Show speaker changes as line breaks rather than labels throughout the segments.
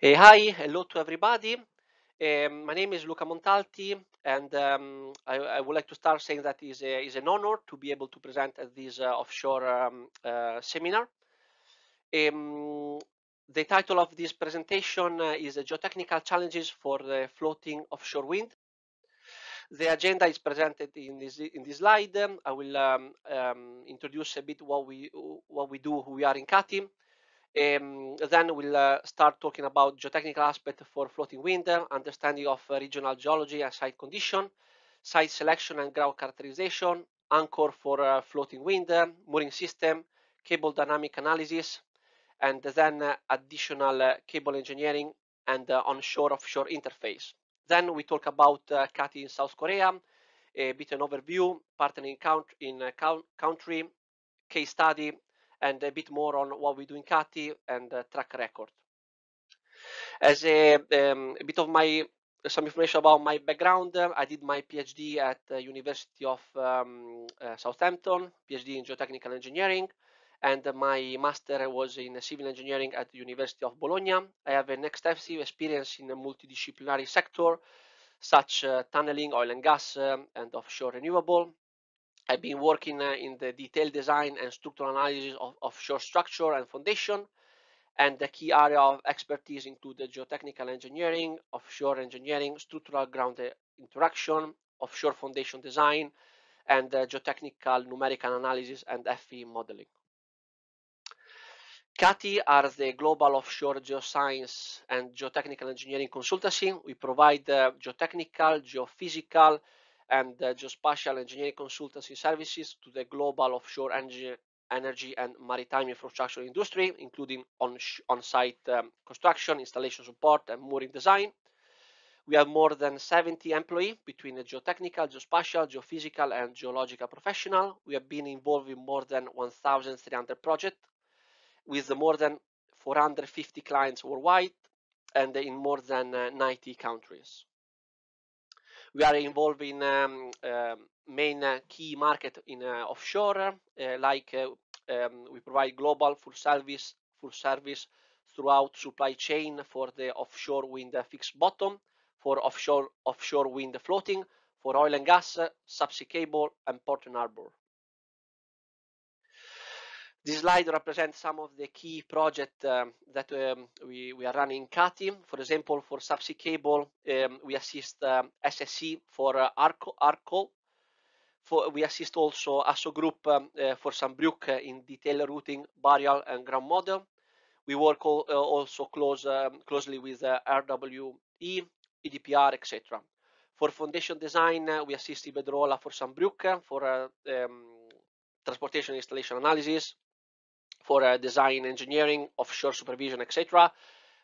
Uh, hi, hello to everybody. Um, my name is Luca Montalti, and um, I, I, would like to start saying that it is, is an honor to be able to present at this uh, offshore um, uh, seminar. Um, the title of this presentation uh, is Geotechnical Challenges for the Floating Offshore Wind. The agenda is presented in this in this slide. I will um, um, introduce a bit what we what we do, who we are in CATI, um, then we'll uh, start talking about geotechnical aspect for floating wind, uh, understanding of uh, regional geology and site condition, site selection and ground characterization, anchor for uh, floating wind, uh, mooring system, cable dynamic analysis, and then uh, additional cable engineering and onshore offshore interface. Then we talk about uh, in South Korea, a bit an overview, partner in, in country, case study, and a bit more on what we do in Cati and uh, track record. As a, um, a, bit of my some information about my background, I did my PhD at the University of um, uh, Southampton, PhD in geotechnical engineering, and my master was in civil engineering at the University of Bologna. I have an extensive experience in the multidisciplinary sector, such uh, tunneling, oil and gas, um, and offshore renewable. I've been working uh, in the detailed design and structural analysis of offshore structure and foundation. And the key area of expertise include geotechnical engineering, offshore engineering, structural ground uh, interaction, offshore foundation design, and uh, geotechnical numerical analysis and FE modeling. CATI are the global offshore geoscience and geotechnical engineering consultancy. We provide uh, geotechnical, geophysical, and geospatial uh, engineering consultancy services to the global offshore energy and maritime infrastructure industry, including on-site on um, construction, installation support, and mooring design. We have more than 70 employees between the geotechnical, geospatial, geophysical, and geological professional. We have been involved in more than 1,300 projects with more than 450 clients worldwide and in more than uh, 90 countries. We are involved in um, um main uh, key market in uh, offshore, uh, like um, we provide global full service, full service throughout supply chain for the offshore wind fixed bottom, for offshore offshore wind floating, for oil and gas, subsea cable, and port and harbor. This slide represents some of the key projects um, that um, we, we are running in CATI. For example, for subsea cable, um, we assist um, SSE for uh, ARCO. ARCO. For, we assist also ASSO Group um, uh, for Sambruk uh, in detailed routing, burial and ground model. We work all, uh, also close, um, closely with uh, RWE, EDPR, etc. For foundation design, uh, we assist Iberdrola for Sambruk for transportation installation analysis, for uh, design, engineering, offshore supervision, etc.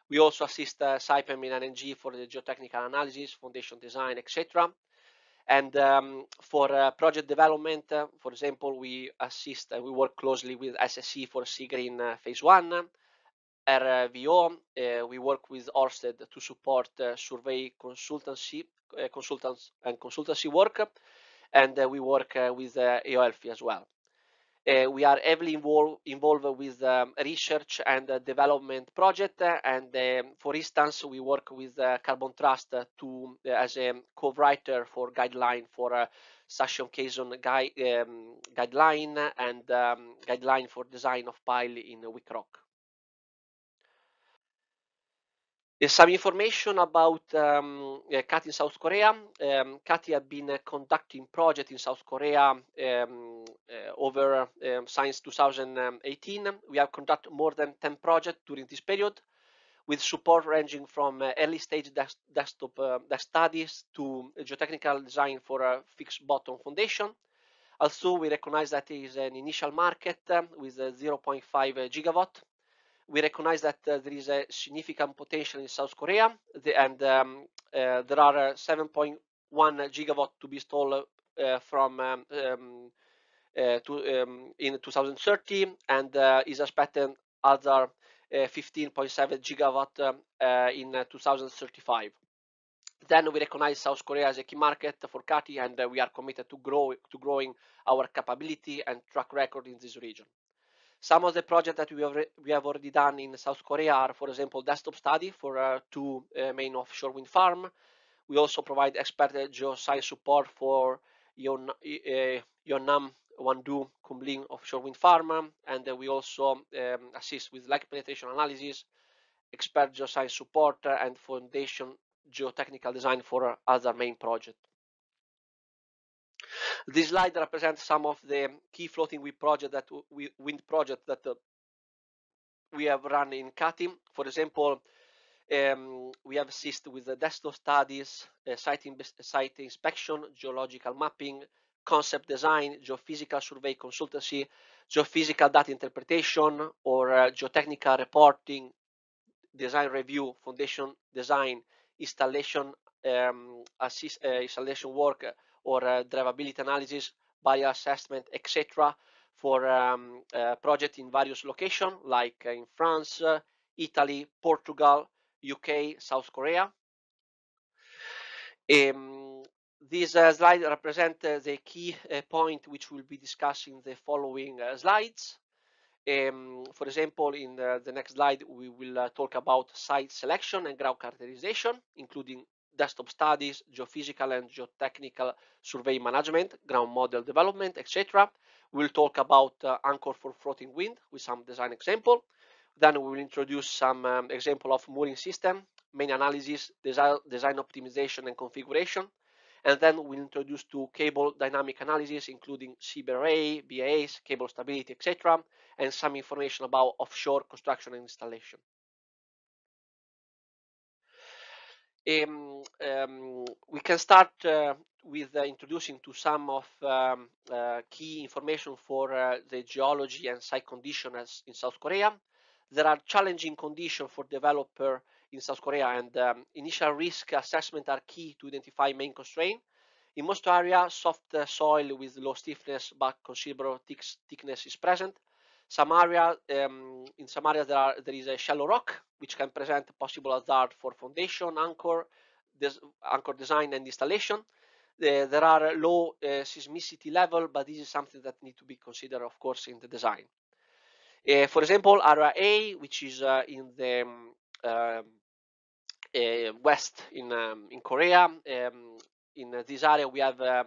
We also assist uh, SIPEM in LNG for the geotechnical analysis, foundation design, etc. And um, for uh, project development, uh, for example, we assist, uh, we work closely with SSE for Seagreen uh, Phase 1, RVO, uh, we work with Orsted to support uh, survey consultancy uh, consultants and consultancy work, and we work with uh, EOLFI as well. Uh, we are heavily involved involved with um, research and uh, development project, uh, and um, for instance, we work with uh, Carbon Trust to uh, as a co-writer for guideline for uh, Sasha Kazon um, guideline and um, guideline for design of pile in rock. some information about um, uh, in South Korea. Um, CATI have been conducting project in South Korea um, over um, since 2018. We have conducted more than 10 projects during this period with support ranging from uh, early stage desktop uh, studies to geotechnical design for a fixed bottom foundation. Also, we recognize that there is an initial market uh, with uh, 0.5 gigawatt. We recognize that uh, there is a significant potential in South Korea, the, and um, uh, there are 7.1 gigawatt to be installed from um, um uh, to, um, in 2030 and uh, is expected other 15.7 uh, gigawatt um, uh, in 2035. Then we recognize South Korea as a key market for CATI and we are committed to, grow, to growing our capability and track record in this region. Some of the projects that we have, we have already done in South Korea are, for example, desktop study for uh, two uh, main offshore wind farm. We also provide expert geoscience support for Yon, uh, one do Kumbling offshore wind farm, and uh, we also um, assist with lag penetration analysis, expert geoscience support, uh, and foundation geotechnical design for uh, other main project. This slide represents some of the key floating wind project that uh, we, wind project that uh, we have run in Cati. For example, um, we have assisted with the desktop studies, uh, site, site, inspection, geological mapping, concept design, geophysical survey consultancy, geophysical data interpretation, or uh, geotechnical reporting, design review, foundation design, installation, um, assist, uh, installation work, uh, or uh, drivability analysis, buyer assessment, etc. for um, uh, project in various locations like uh, in France, Italy, Portugal, UK, South Korea. Um, this uh, slide represents uh, the key uh, point which we'll be discussing the following uh, slides. Um, for example, in the, the, next slide, we will uh, talk about site selection and ground characterization, including desktop studies, geophysical and geotechnical survey management, ground model development, etc. We'll talk about uh, anchor for floating wind with some design example. Then we will introduce some um, example of mooring system, main analysis, design, design optimization and configuration, and then we'll introduce to cable dynamic analysis, including CBRA, BAs, cable stability, etc., and some information about offshore construction and installation. Um, um, we can start uh, with uh, introducing to some of um, uh, key information for uh, the geology and site conditions in South Korea. There are challenging conditions for developer in South Korea, and um, initial risk assessment are key to identify main constraint. In most area, soft uh, soil with low stiffness but considerable thick thickness is present. Some area, um, in some areas there, are, there is a shallow rock which can present possible hazard for foundation, anchor, des anchor design and installation. Uh, there are low uh, seismicity level, but this is something that need to be considered, of course, in the design. Uh, for example, area A, which is uh, in the um, um uh, west in um, in Korea. Um, in this area, we have uh,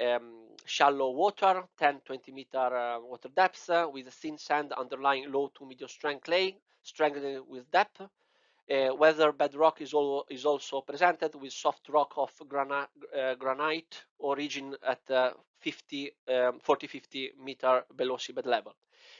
um, shallow water, 10, 20 meter uh, water depths, with thin sand underlying low to medium strength clay, strengthened with depth. Uh, whether bedrock is, all, is, also presented with soft rock of grana, uh, granite origin at 50, um, 40 50 meter below seabed level.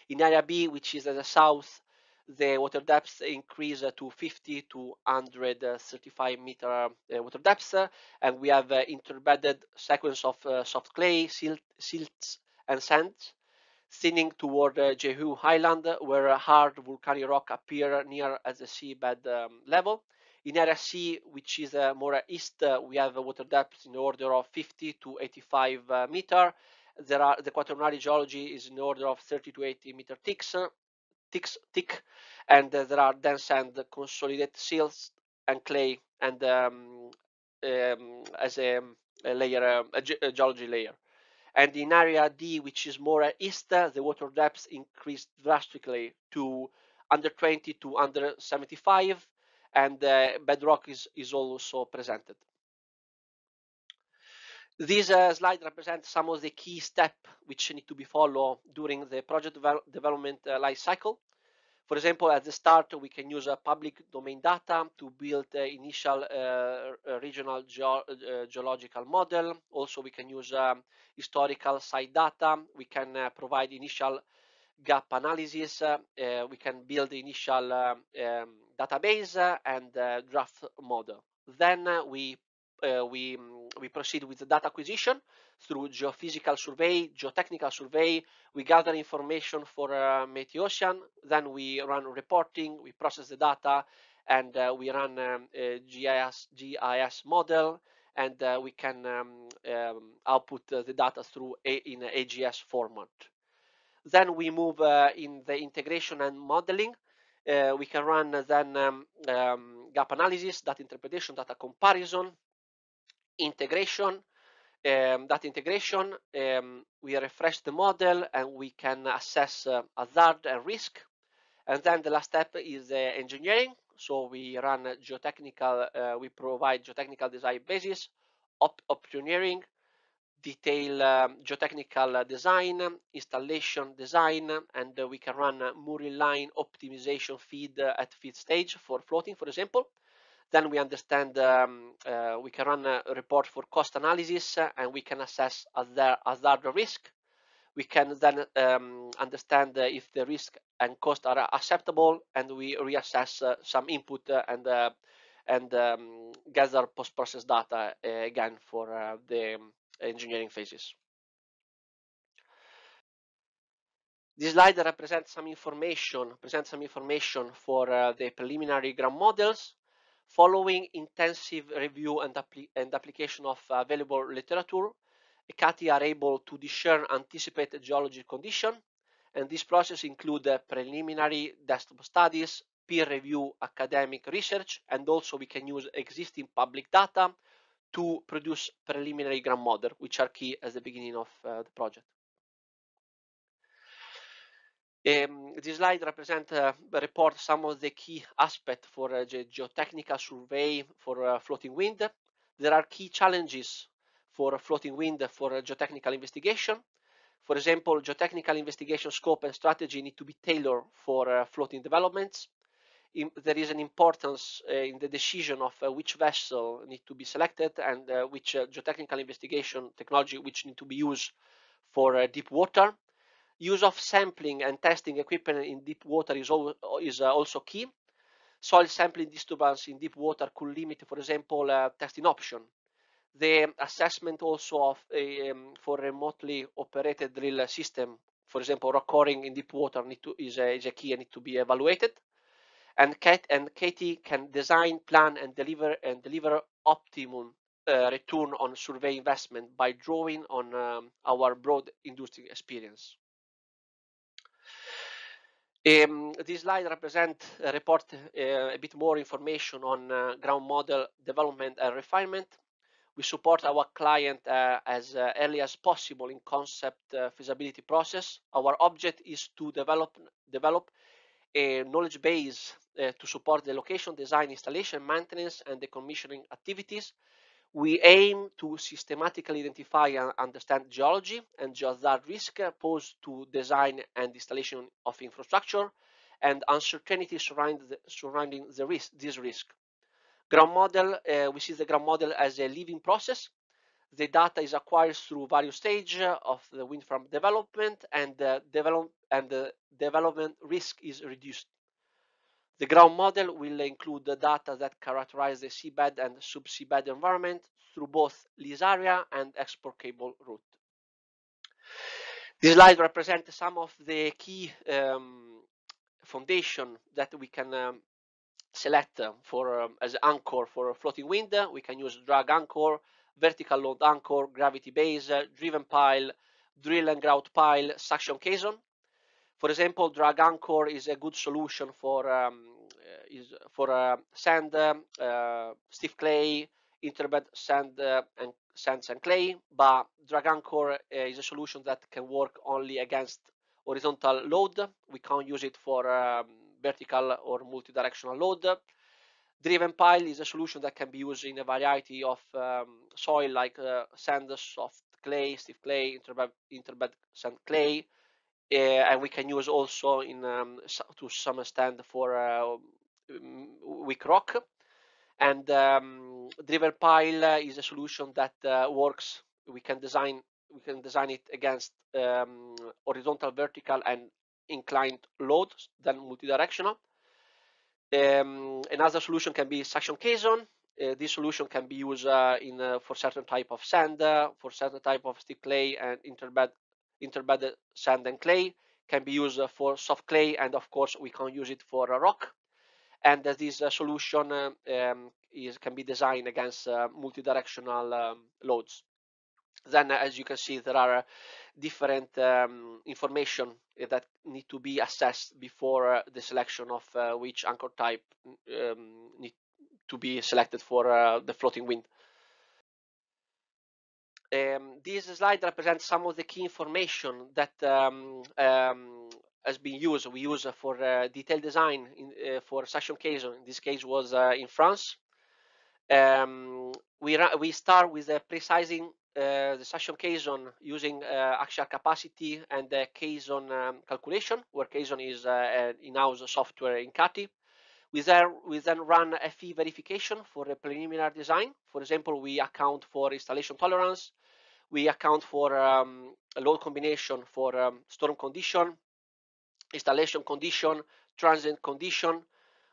In area B, which is at the south the water depths increase to 50 to 135 uh, meter uh, water depths, uh, and we have interbedded sequence of soft clay, silt, silts, and sands thinning toward uh, Jehu Highland, where hard volcanic rock appear near as the seabed um, level. In area C, which is uh, more east, we have water depth in the order of 50 to 85 meter. There are the quaternary geology is in order of 30 to 80 meter thick, thick, thick and uh, there are dense and consolidated seals and clay and um, um, as a, um, a layer, um, a, ge a, geology layer. And in area D, which is more uh, east, uh, the water depth increased drastically to under 20 to under 75, and uh, bedrock is, is also presented. This uh, slide represents some of the key steps which need to be followed during the project development uh, life cycle. For example, at the start, we can use a public domain data to build the initial uh, regional ge uh, geological model. Also, we can use um, historical site data. We can uh, provide initial gap analysis. Uh, we can build the initial um, um, database and draft uh, model. Then uh, we uh, we, we proceed with the data acquisition through geophysical survey, geotechnical survey. We gather information for uh, Meteocean, then we run reporting, we process the data, and uh, we run um, GIS, GIS model, and uh, we can um, um, output uh, the data through a, in AGS format. Then we move uh, in the integration and modeling. we can run then um, um, gap analysis, data interpretation, data comparison, integration. Um, that integration, um, we refresh the model and we can assess uh, hazard and risk. And then the last step is uh, engineering. So we run geotechnical, uh, we provide geotechnical design basis, op optioneering, detail um, geotechnical design, installation design, and uh, we can run mooring line optimization feed uh, at feed stage for floating, for example. Then we understand, um, uh, we can run a report for cost analysis uh, and we can assess other, the risk. We can then um, understand uh, if the risk and cost are acceptable and we reassess uh, some input and and um, gather post-process data uh, again for uh, the engineering phases. This slide represents some information, presents some information for uh, the preliminary ground models. Following intensive review and, and application of available literature, ECATI are able to discern anticipated geology condition, and this process includes preliminary desktop studies, peer review academic research, and also we can use existing public data to produce preliminary ground model, which are key as the beginning of uh, the project. Um, this slide represents uh, eh, report some of the key aspects for a eh, geotechnical survey for uh, floating wind. There are key challenges for floating wind for geotechnical investigation. For example, geotechnical investigation scope and strategy need to be tailored for floating developments. In, there is an importance in the decision of which vessel need to be selected and which geotechnical investigation technology which need to be used for deep water. Use of sampling and testing equipment in deep water is, is uh, also key. Soil sampling disturbance in deep water could limit, for example, uh, testing option. The assessment also of um, for remotely operated drill system, for example, rock coring in deep water need to, is, a, uh, is a key and need to be evaluated. And Cat and Katie can design, plan, and deliver and deliver optimum uh, return on survey investment by drawing on um, our broad industry experience. Um, this slide represents a uh, report uh, a bit more information on uh, ground model development and refinement. We support our client uh, as uh, early as possible in concept feasibility process. Our object is to develop develop a knowledge base to support the location, design, installation, maintenance, and the commissioning activities. We aim to systematically identify and understand geology and that risk posed to design and installation of infrastructure and uncertainty surrounding, the, risk, this risk. Ground model, uh, we see the ground model as a living process. The data is acquired through various stages of the wind farm development and uh, develop, and the development risk is reduced. The ground model will include the data that characterize the seabed and sub-seabed environment through both lease area and export cable route. This slide represents some of the key um, foundation that we can um, select um, for um, as anchor for floating wind. We can use drag anchor, vertical load anchor, gravity base, driven pile, drill and grout pile, suction caisson. For example, Dragon Core is a good solution for um, eh, is for uh, sand, uh, stiff clay, interbed sand uh, and sands and clay. But Dragon Core eh, is a solution that can work only against horizontal load. We can't use it for um, vertical or multidirectional load. Driven pile is a solution that can be used in a variety of um, soil like uh, sand, soft clay, stiff clay, interbed, interbed sand clay and we can use also in um, to some extent for uh, weak rock. And um, driven pile uh, is a solution that uh, works. We can design we can design it against um, horizontal, vertical, and inclined loads, then multidirectional. Um, another solution can be suction caisson. Uh, this solution can be used uh, in uh, for certain type of sand, for certain type of stick clay and interbed Interbedded sand and clay can be used uh, for soft clay and of course we can use it for a rock and this uh, solution uh, um, is, can be designed against multi-directional um, loads then as you can see there are different um, information eh, that need to be assessed before the selection of which anchor type um, need to be selected for the floating wind um, this slide represents some of the key information that um, um, has been used. We use for uh, detailed design in, uh, for suction case. In this case was uh, in France. Um, we we start with uh, precising uh, the suction case on using uh, actual capacity and the case on um, calculation, where case on is uh, in-house software in CATI. We then, we then run FE verification for the preliminary design. For example, we account for installation tolerance, we account for um, a load combination for um, storm condition, installation condition, transient condition.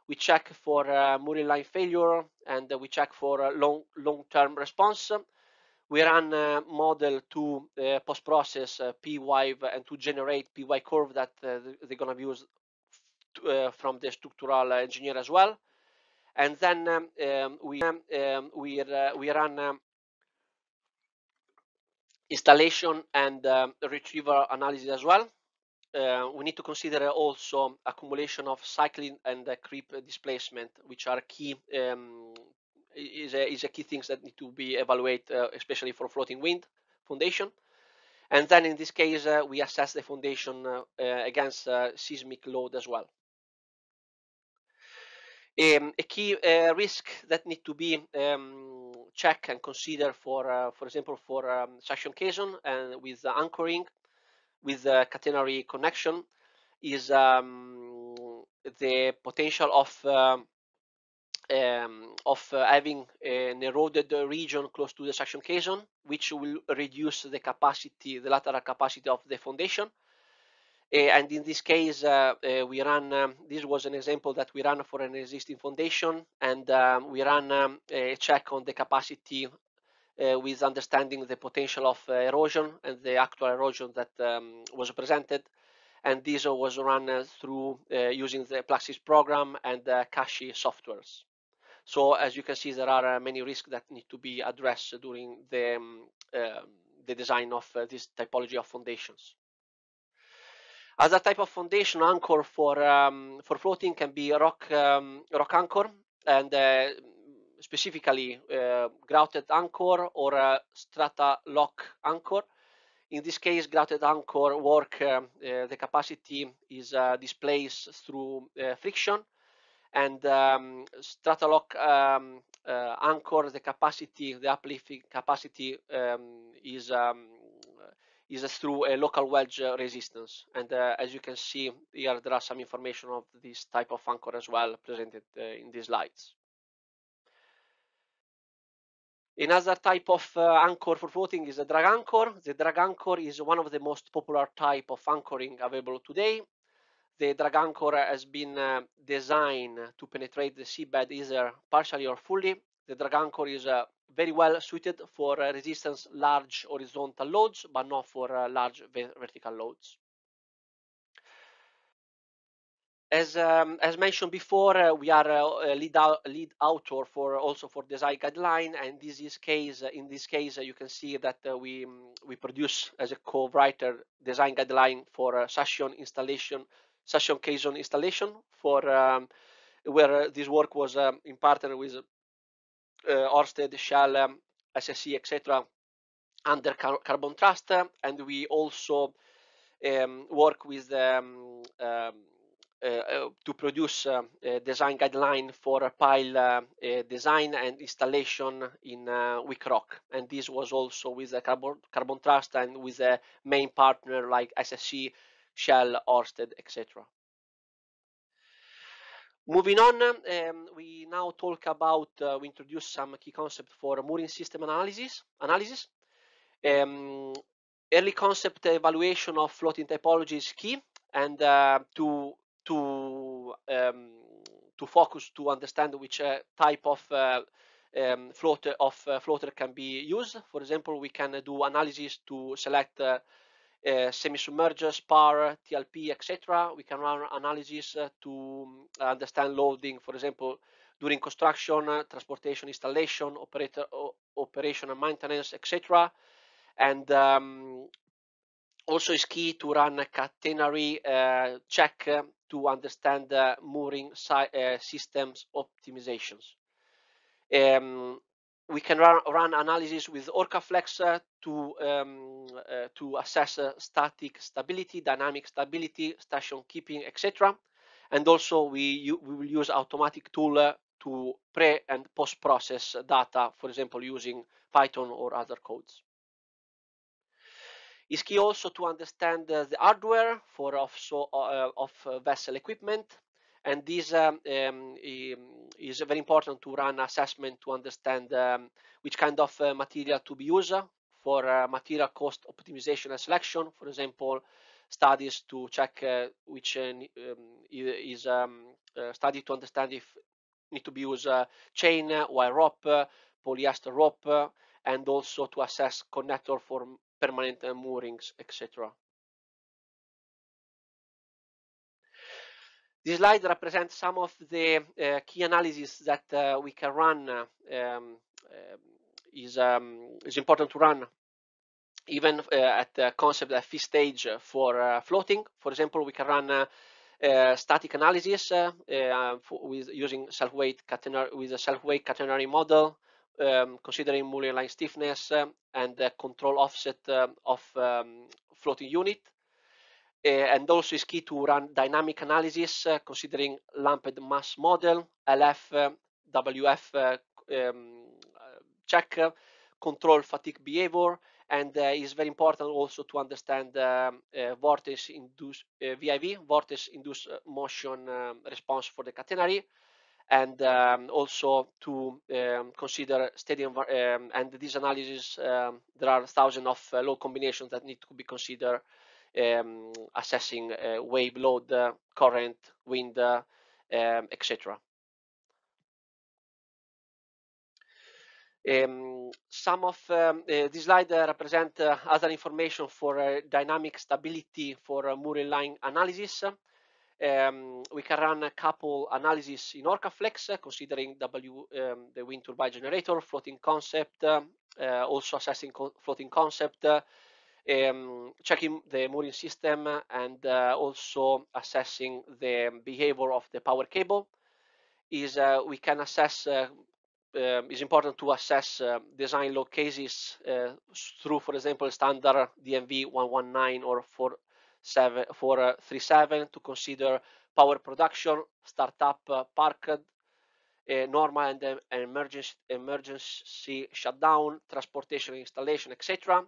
We check for uh, mooring line failure and uh, we check for uh, long long-term response. We run a uh, model to uh, post-process uh, PY and to generate PY curve that they're going to use to, from the structural engineer as well. And then um, um we um, um, we we run installation and um, retrieval analysis as well. Uh, we need to consider also accumulation of cycling and uh, creep displacement, which are key um, is a, is a key things that need to be evaluated, uh, especially for floating wind foundation. And then in this case, uh, we assess the foundation uh, uh, against seismic load as well. Um, a key risk that need to be um, check and consider for, uh, for example, for um, session and with anchoring, with the catenary connection is um, the potential of um, um of uh, having an eroded region close to the suction caisson, which will reduce the capacity, the lateral capacity of the foundation. Eh, and in this case, uh, eh, we run. um, this was an example that we ran for an existing foundation and um, we ran um, a check on the capacity uh, with understanding the potential of uh, erosion and the actual erosion that um, was presented. And this was run uh, through uh, using the Plaxis program and the uh, Kashi softwares. So as you can see, there are many risks that need to be addressed during the, um, the design of this typology of foundations. As a type of foundation anchor for um, for floating can be rock um, rock anchor and uh, specifically uh, grouted anchor or strata lock anchor. In this case, grouted anchor work, uh, uh the capacity is uh, displaced through uh, friction and um, strata lock um, anchor, the capacity, the uplifting capacity um, is um, is through a local wedge uh, resistance. And uh, as you can see here, there are some information of this type of anchor as well presented uh, in these slides. Another type of uh, anchor for floating is a drag anchor. The drag anchor is one of the most popular type of anchoring available today. The drag anchor has been uh, designed to penetrate the seabed either partially or fully. The drag anchor is uh, very well suited for uh, resistance large horizontal loads, but not for uh, large ve vertical loads. As, um, as mentioned before, uh, we are uh, lead, out, lead author for also for design guideline, and this is case in this case uh, you can see that uh, we mm, we produce as a co-writer design guideline for session installation, session case on installation for um, where this work was um, in partner with Orsted, uh, Shell, um, SSE, etc. under Car Carbon Trust, um, and we also um, work with um, um, uh, uh to produce uh, a design guideline for a pile uh, design and installation in uh, Wickrock. And this was also with the Carbon, Carbon Trust and with a main partner like SSC, Shell, Orsted, etc. Moving on, um, we now talk about, uh, we introduce some key concept for mooring system analysis. analysis. Um, early concept evaluation of floating typology is key and uh, to, to, um, to focus to understand which uh, type of uh, um, floater of uh, floater can be used. For example, we can do analysis to select uh, Eh, semi-submergers, power, TLP, etc. We can run analysis uh, to mm, understand loading, for example, during construction, uh, transportation, installation, operator, operation and maintenance, etc. And um, also is key to run a catenary check to understand mooring si systems optimizations. Um, we can run, run analysis with OrcaFlex uh, to, um, uh, to assess uh, static stability, dynamic stability, station keeping, etc. And also we, we will use automatic tool uh, to pre and post process data, for example, using Python or other codes. It's key also to understand uh, the hardware for off, so, uh, of vessel equipment and this um, um, um, is very important to run assessment to understand um, which kind of uh, material to be used for uh, material cost optimization and selection. For example, studies to check uh, which um, is um, study to understand if need to be used chain, wire rope, polyester rope, and also to assess connector for permanent moorings, etc. This slide represents some of the uh, key analyses that uh, we can run, uh, um, uh, is, um, is important to run even uh, at the concept FE stage for uh, floating. For example, we can run static analysis for, with using self-weight with a self-weight catenary model, um, considering Muller line stiffness um, and the control offset um, of floating unit. Uh, and also is key to run dynamic analysis uh, considering lumped mass model, LF, uh, eh, WF um, check, control fatigue behavior, and is very important also to understand um, vortex induced VIV, vortex induced motion um, response for the catenary, and um, also to um, consider steady um, and these analyses. there are thousands of low combinations that need to be considered um, assessing uh, wave load, uh, current, wind, uh, um, etc. Um, some of um, uh, slides uh, represent uh, other information for dynamic stability for uh, line analysis. Um, we can run a couple analysis in OrcaFlex, considering W um, the wind turbine generator, floating concept, also assessing co floating concept, um, checking the mooring system and uh, also assessing the behavior of the power cable is uh, we can assess uh, um, important to assess uh, design load cases uh, through for example standard DMV 119 or 437 uh, to consider power production startup uh, parked normal and emergency, emergency shutdown, transportation installation, etc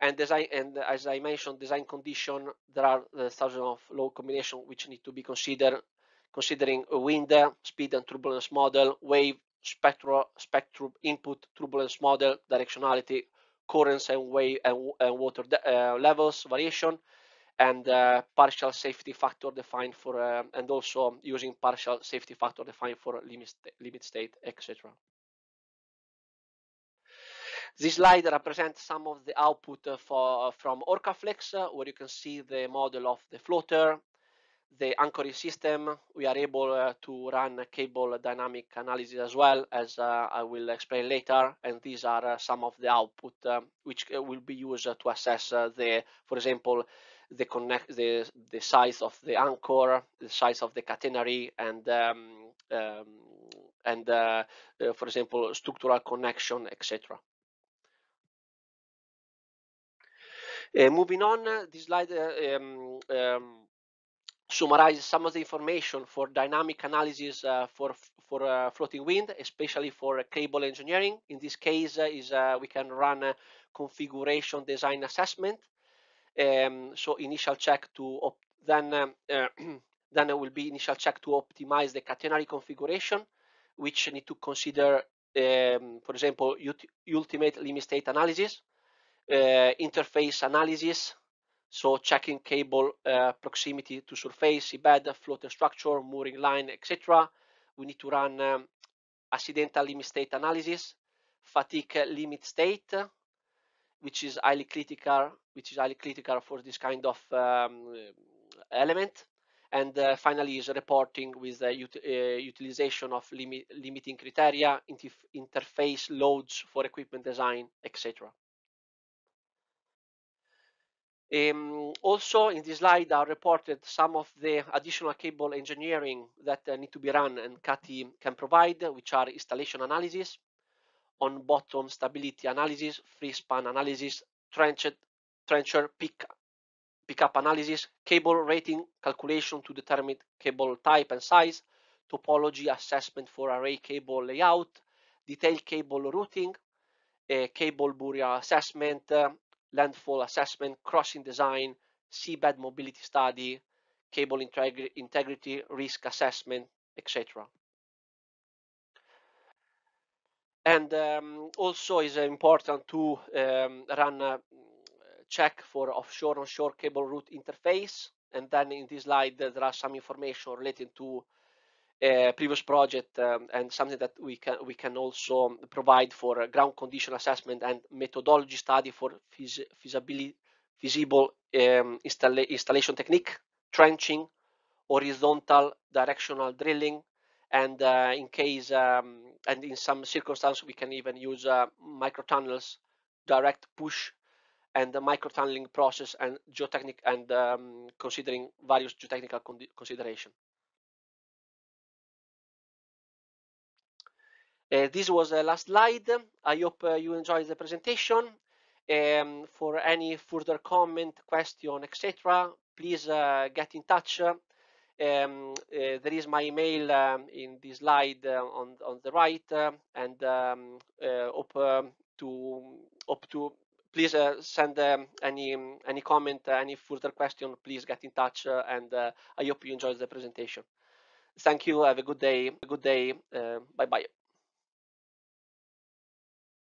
and design and as I mentioned design condition there are uh, thousands of load combination which need to be considered considering wind speed and turbulence model wave spectral spectrum input turbulence model directionality currents and wave and, and water uh, levels variation and uh, partial safety factor defined for um, and also using partial safety factor defined for limit limit state etc this slide represents some of the output uh, for, uh, from OrcaFlex, uh, where you can see the model of the floater, the anchoring system. We are able to run cable dynamic analysis as well, as I will explain later. And these are some of the output which will be used to assess the, for example, the connect the the size of the anchor, the size of the catenary, and um, um, and uh, uh, for example structural connection, etc. Eh, moving on, this slide um, um, summarizes some of the information for dynamic analysis uh, for for uh, floating wind, especially for uh, cable engineering. In this case, is we can run configuration design assessment. Um, so initial check to then then it will be initial check to optimize the catenary configuration, which need to consider, um, for example, ultimate limit state analysis. Uh, interface analysis, so checking cable uh, proximity to surface, seabed, floating structure, mooring line, etc. We need to run um, accidental limit state analysis, fatigue limit state, which is highly critical, which is highly critical for this kind of um, element. And uh, finally is reporting with the ut uh, utilization of limiting criteria, interface loads for equipment design, etc. Um, also, in this slide are reported some of the additional cable engineering that uh, need to be run and CATI can provide, which are installation analysis, on-bottom stability analysis, free span analysis, trenched, trencher pick, pickup analysis, cable rating calculation to determine cable type and size, topology assessment for array cable layout, detailed cable routing, cable buria assessment, uh, landfall assessment, crossing design, seabed mobility study, cable integrity, risk assessment, etc. And um, also is important to um, run a mm, check for offshore onshore cable route interface. And then in this slide, uh, there are some information relating to uh, previous project um, and something that we can we can also provide for ground condition assessment and methodology study for feas feasibility feasible um, installa installation technique trenching horizontal directional drilling and uh, in case um, and in some circumstances we can even use uh, microtunnels direct push and the microtunneling process and geotechnic and um, considering various geotechnical con consideration Uh, this was the last slide. I hope uh, you enjoyed the presentation. Um, for any further comment, question, etc., please uh, get in touch. Um, uh, there is my email um, in the slide uh, on on the right, uh, and um, hope um, to hope to please send um, any any comment, any further question. Please get in touch, and I hope you enjoyed the presentation. Thank you. Have a good day. A good day. bye bye.